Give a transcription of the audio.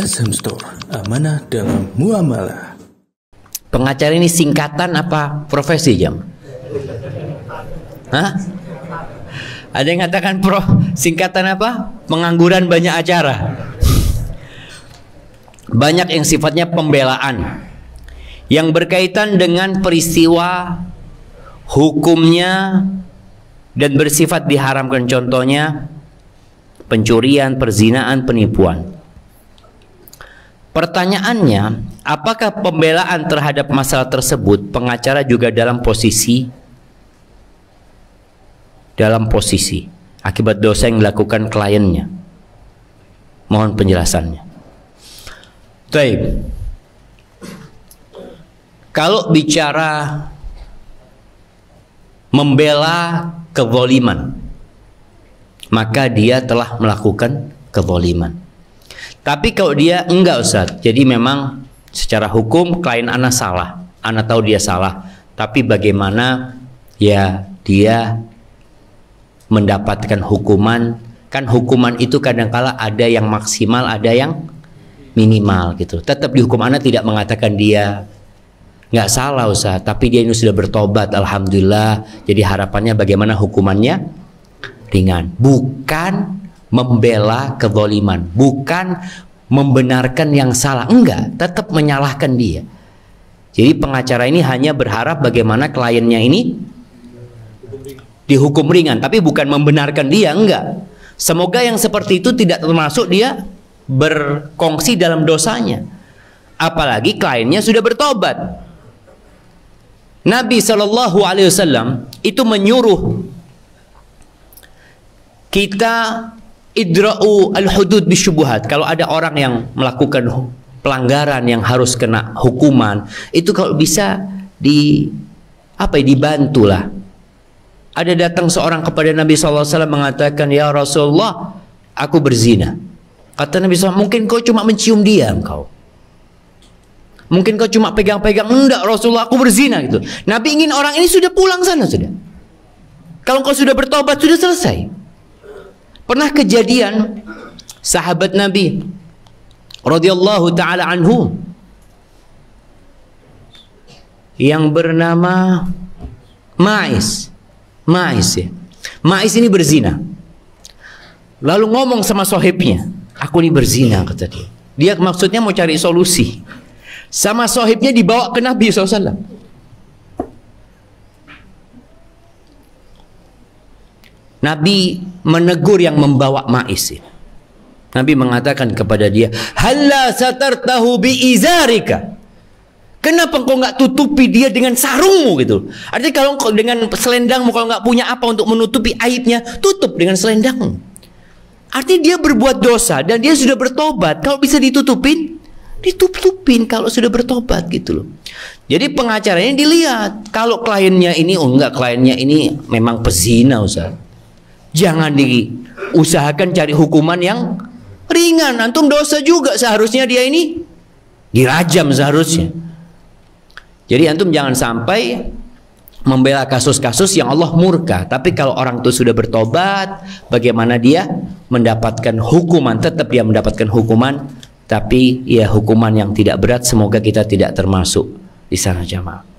SM Store, amanah dalam muamalah. Pengacara ini singkatan apa profesi jam? Hah? Ada yang katakan pro singkatan apa? Pengangguran banyak acara. Banyak yang sifatnya pembelaan yang berkaitan dengan peristiwa hukumnya dan bersifat diharamkan contohnya pencurian, perzinaan, penipuan. Pertanyaannya, apakah pembelaan terhadap masalah tersebut pengacara juga dalam posisi dalam posisi akibat dosa yang dilakukan kliennya? Mohon penjelasannya. Baik. Kalau bicara membela kezaliman, maka dia telah melakukan kezaliman tapi kalau dia enggak Ustaz, jadi memang secara hukum klien anak salah. anak tahu dia salah, tapi bagaimana ya dia mendapatkan hukuman kan hukuman itu kadangkala ada yang maksimal ada yang minimal gitu tetap dihukum anak tidak mengatakan dia nggak salah usah tapi dia ini sudah bertobat alhamdulillah jadi harapannya bagaimana hukumannya ringan bukan membela kezoliman, bukan membenarkan yang salah. Enggak, tetap menyalahkan dia. Jadi pengacara ini hanya berharap bagaimana kliennya ini dihukum ringan, tapi bukan membenarkan dia, enggak. Semoga yang seperti itu tidak termasuk dia berkongsi dalam dosanya. Apalagi kliennya sudah bertobat. Nabi Shallallahu Alaihi Wasallam itu menyuruh kita idra'u al-hudud bisyubuhat. Kalau ada orang yang melakukan pelanggaran yang harus kena hukuman, itu kalau bisa di apa ya dibantulah. Ada datang seorang kepada Nabi SAW mengatakan, Ya Rasulullah, aku berzina. Kata Nabi SAW, mungkin kau cuma mencium dia engkau. Mungkin kau cuma pegang-pegang, enggak Rasulullah, aku berzina gitu. Nabi ingin orang ini sudah pulang sana sudah. Kalau kau sudah bertobat, sudah selesai. Pernah kejadian sahabat Nabi radhiyallahu taala anhu yang bernama Mais. Mais ya. Mais ini berzina. Lalu ngomong sama sohibnya, aku ini berzina kata dia. Dia maksudnya mau cari solusi. Sama sohibnya dibawa ke Nabi SAW. Nabi menegur yang membawa mais ini. Nabi mengatakan kepada dia, "Halla satartahu bi izarika." Kenapa kau nggak tutupi dia dengan sarungmu gitu? Artinya kalau kau dengan selendangmu kalau nggak punya apa untuk menutupi aibnya, tutup dengan selendangmu. Artinya dia berbuat dosa dan dia sudah bertobat. Kalau bisa ditutupin, ditutupin kalau sudah bertobat gitu loh. Jadi pengacaranya dilihat kalau kliennya ini oh enggak kliennya ini memang pezina Ustaz. Jangan diusahakan cari hukuman yang ringan. Antum dosa juga seharusnya dia ini dirajam seharusnya. Jadi antum jangan sampai membela kasus-kasus yang Allah murka. Tapi kalau orang itu sudah bertobat, bagaimana dia mendapatkan hukuman? Tetap dia mendapatkan hukuman, tapi ya hukuman yang tidak berat. Semoga kita tidak termasuk di sana jamaah.